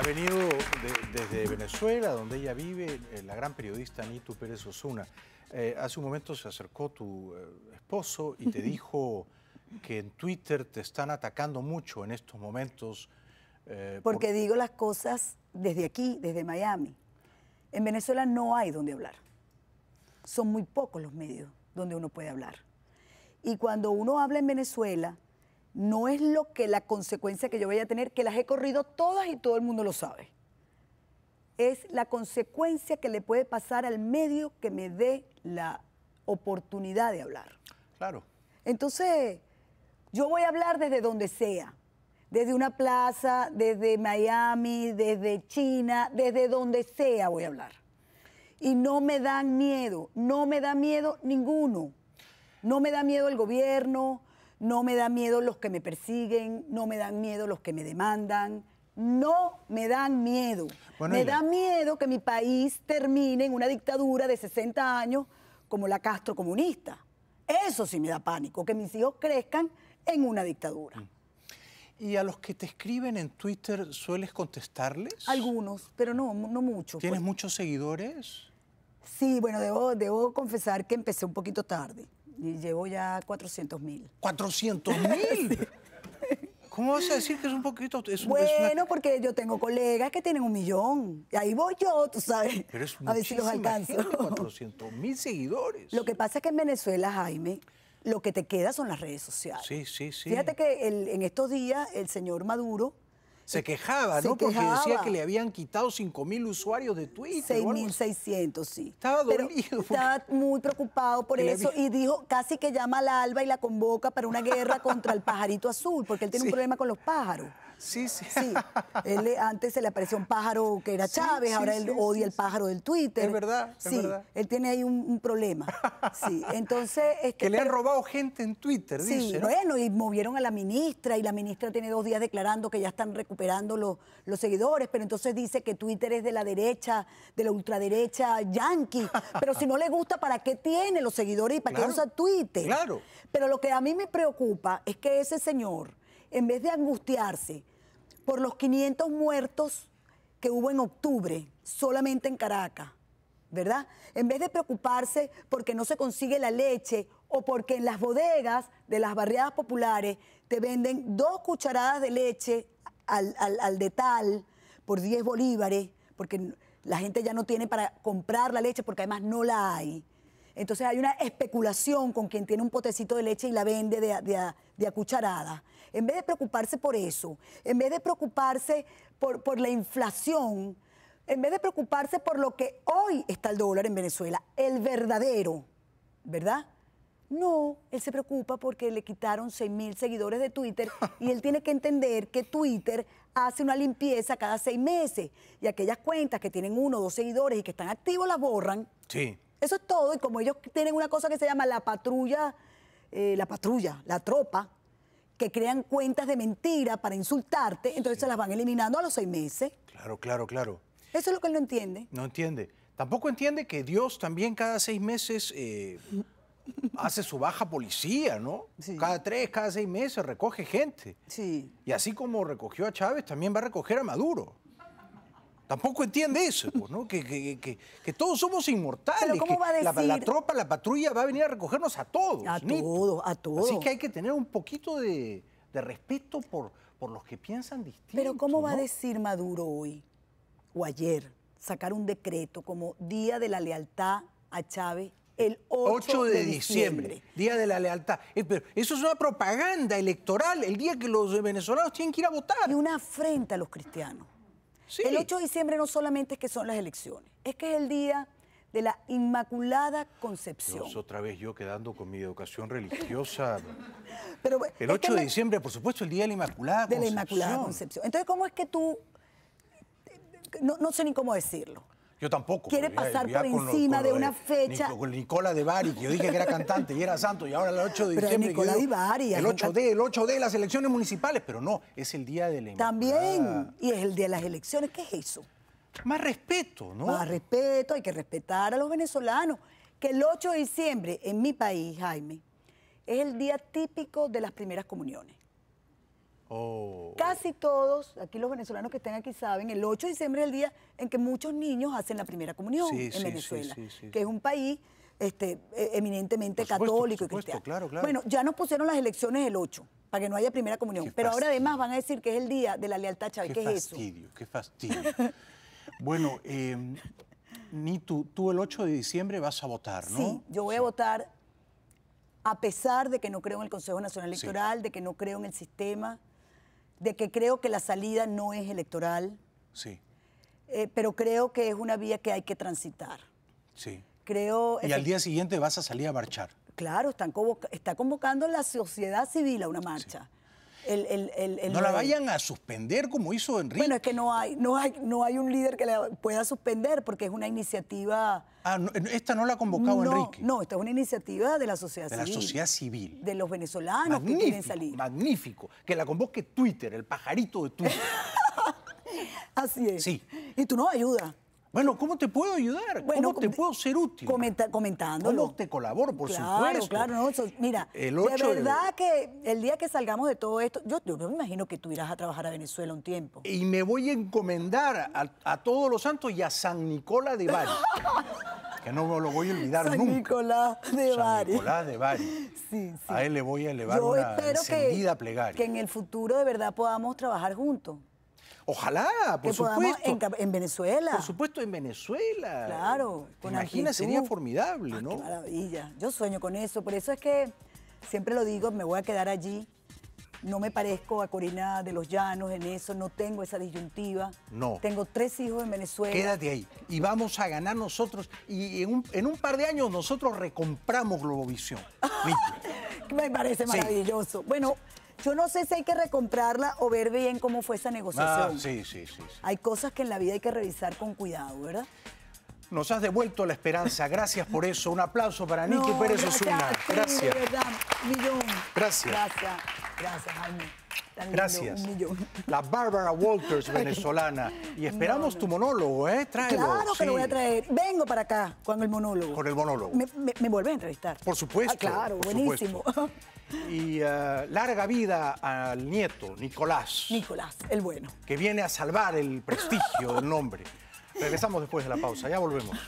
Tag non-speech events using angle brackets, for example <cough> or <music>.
Ha venido desde Venezuela, donde ella vive, eh, la gran periodista Nitu Pérez Osuna. Eh, hace un momento se acercó tu eh, esposo y te dijo que en Twitter te están atacando mucho en estos momentos. Porque digo las cosas desde aquí, desde Miami. En Venezuela no hay donde hablar. Son muy pocos los medios donde uno puede hablar. Y cuando uno habla en Venezuela, no es lo que la consecuencia que yo vaya a tener, que las he corrido todas y todo el mundo lo sabe. Es la consecuencia que le puede pasar al medio que me dé la oportunidad de hablar. Claro. Entonces, yo voy a hablar desde donde sea, desde una plaza, desde Miami, desde China, desde donde sea voy a hablar. Y no me dan miedo, no me da miedo ninguno. No me da miedo el gobierno, no me da miedo los que me persiguen, no me dan miedo los que me demandan, no me dan miedo. me da miedo que mi país termine en una dictadura de 60 años como la Castro comunista. Eso sí me da pánico, que mis hijos crezcan en una dictadura. Mm. ¿Y a los que te escriben en Twitter sueles contestarles? Algunos, pero no, no muchos. ¿Tienes pues. muchos seguidores? Sí, bueno, debo, debo confesar que empecé un poquito tarde. Y llevo ya 400 mil. ¿400 mil? <laughs> ¿Cómo vas a decir que es un poquito? bueno, porque yo tengo colegas que tienen un millón. Y ahí voy yo, tú sabes. a ver si los alcanzo. 400 mil seguidores. Lo que pasa es que en Venezuela, Jaime, lo que te queda son las redes sociales. Sí, sí, sí. Fíjate que en estos días el señor Maduro se quejaba, ¿no? Porque decía que le habían quitado 5.000 usuarios de Twitter. 6.600, sí. Estaba Estaba muy preocupado por eso y dijo casi que llama a alba y la convoca para una guerra contra el pajarito azul, porque él tiene un problema con los pájaros. Sí, sí. Sí. antes se le apareció un pájaro que era Chávez, ahora él odia el pájaro del Twitter. Es verdad. Es sí, verdad. él tiene ahí un, problema. Sí, <laughs> entonces. es que le han robado gente en Twitter, dice. Sí, bueno, y movieron a la ministra, y la ministra tiene dos días declarando que ya están recuperando los, seguidores, pero entonces dice que Twitter es de la derecha, de la ultraderecha yankee. Pero si no le gusta, ¿para qué tiene los seguidores y para qué usa Twitter? Claro. Pero lo que a mí me preocupa es que ese señor, en vez de angustiarse por los 500 muertos que hubo en octubre, solamente en Caracas, ¿verdad? En vez de preocuparse porque no se consigue la leche o porque en las bodegas de las barriadas populares te venden dos cucharadas de leche al, al, al por 10 bolívares, porque la gente ya no tiene para comprar la leche porque además no la hay. Entonces hay una especulación con quien tiene un potecito de leche y la vende de, acucharada. cucharada. En vez de preocuparse por eso, en vez de preocuparse por, por la inflación, en vez de preocuparse por lo que hoy está el dólar en Venezuela, el verdadero, ¿verdad? No, él se preocupa porque le quitaron 6 mil seguidores de Twitter y él tiene que entender que Twitter hace una limpieza cada seis meses y aquellas cuentas que tienen uno o dos seguidores y que están activos las borran. Sí. Eso es todo y como ellos tienen una cosa que se llama la patrulla, eh, la patrulla, la tropa, que crean cuentas de mentira para insultarte, entonces se las van eliminando a los seis meses. Claro, claro, claro. Eso es lo que él no entiende. No entiende. Tampoco entiende que Dios también cada seis meses... Eh, hace su baja policía, ¿no? Cada tres, cada seis meses recoge gente. Sí. Y así como recogió a Chávez, también va a recoger a Maduro. Tampoco entiende eso, pues, ¿no? Que, todos somos inmortales. ¿Pero cómo va a decir? La, tropa, la patrulla va a venir a recogernos a todos. A todos, a todos. Así que hay que tener un poquito de, respeto por, por, los que piensan distinto. Pero ¿cómo va a decir Maduro hoy o ayer sacar un decreto como Día de la Lealtad a Chávez el 8, de, diciembre, Día de la Lealtad. Eh, eso es una propaganda electoral, el día que los venezolanos tienen que ir a votar. Y una afrenta a los cristianos. El 8 de diciembre no solamente es que son las elecciones, es que es el día de la Inmaculada Concepción. otra vez yo quedando con mi educación religiosa. <laughs> Pero, el 8 de diciembre, por supuesto, el día de la Inmaculada Concepción. De la Inmaculada Concepción. Entonces, ¿cómo es que tú... no sé ni cómo decirlo. Yo tampoco. Quiere pasar por encima de una fecha. con Nicola de Bari, que yo dije que era cantante y era santo, y ahora el 8 de diciembre. Nicola de Bari. El 8D, el 8D de las elecciones municipales, pero no, es el día de la También, y es el día de las elecciones. ¿Qué es eso? Más respeto, ¿no? Más respeto, hay que respetar a los venezolanos. Que el 8 de diciembre en mi país, Jaime, es el día típico de las primeras comuniones. Oh. Casi todos, aquí los venezolanos que estén aquí saben, el 8 de diciembre es el día en que muchos niños hacen la primera comunión en Venezuela, que es un país este, e, eminentemente católico y cristiano. Bueno, ya nos pusieron las elecciones el 8 para que no haya primera comunión. Pero ahora además van a decir que es el día de la lealtad Chávez. Qué, fastidio, qué fastidio. <laughs> bueno, em, ni tú tú el 8 de diciembre vas a votar, ¿no? Sí, yo voy a votar a pesar de que no creo en el Consejo Nacional Electoral, de que no creo en el sistema de que creo que la salida no es electoral. Sí. Eh, pero creo que es una vía que hay que transitar. Sí. Creo. Y al día siguiente vas a salir a marchar. Claro, está convocando la sociedad civil a una marcha no la vayan a suspender como hizo Enrique. Bueno, es que no hay, no hay, no hay un líder que la pueda suspender porque es una iniciativa. Ah, eh, esta no la ha convocado Enrique. No, esta es una iniciativa de la sociedad de civil. De la sociedad civil. De los venezolanos que quieren salir. Magnífico. Que la convoque Twitter, el pajarito de Twitter. <laughs> Así es. Sí. Y tú no ayudas. Bueno, ¿cómo te puedo ayudar? ¿Cómo te puedo ser útil? Comentando. comentándolo. te colaboro, por supuesto? Claro, no, mira, e-, de verdad que el día que salgamos de todo esto, yo, me imagino que tú irás a trabajar a Venezuela un tiempo. Y me voy a encomendar a, todos los santos y a San Nicolás de Bari. <laughs> que no lo voy a olvidar nunca. San Nicolás de Bari. <laughs> Sí, sí. A él le voy a elevar una encendida plegaria. Que en el futuro de verdad podamos trabajar juntos. Ojalá, por supuesto. En, Venezuela. Por supuesto, en Venezuela. Claro. Con Imagina, sería formidable, ah, ¿no? Qué maravilla. Yo sueño con eso. Por eso es que siempre lo digo, me voy a quedar allí. No me parezco a Corina de los Llanos en eso, no tengo esa disyuntiva. No. Tengo tres hijos en Venezuela. Quédate ahí. Y vamos a ganar nosotros. Y en un, par de años nosotros recompramos Globovisión. <laughs> me parece maravilloso. Bueno, yo no sé si hay que recomprarla o ver bien cómo fue esa negociación. Ah, sí, sí, sí, Hay cosas que en la vida hay que revisar con cuidado, ¿verdad? Nos has devuelto la esperanza. Gracias por eso. Un aplauso para Niki Pérez Osuna. Gracias. De verdad, Gracias. Gracias. Gracias, Jaime. Gracias. La Bárbara Walters venezolana. Y esperamos tu monólogo, ¿eh? Tráelo. Claro que lo voy a traer. Vengo para acá con el monólogo. Con el monólogo. Me, vuelve a entrevistar. Por supuesto. Ah, claro, buenísimo. Y eh, larga vida al nieto, Nicolás. Nicolás, el bueno. Que viene a salvar el prestigio, del nombre. Regresamos después de la pausa, ya volvemos.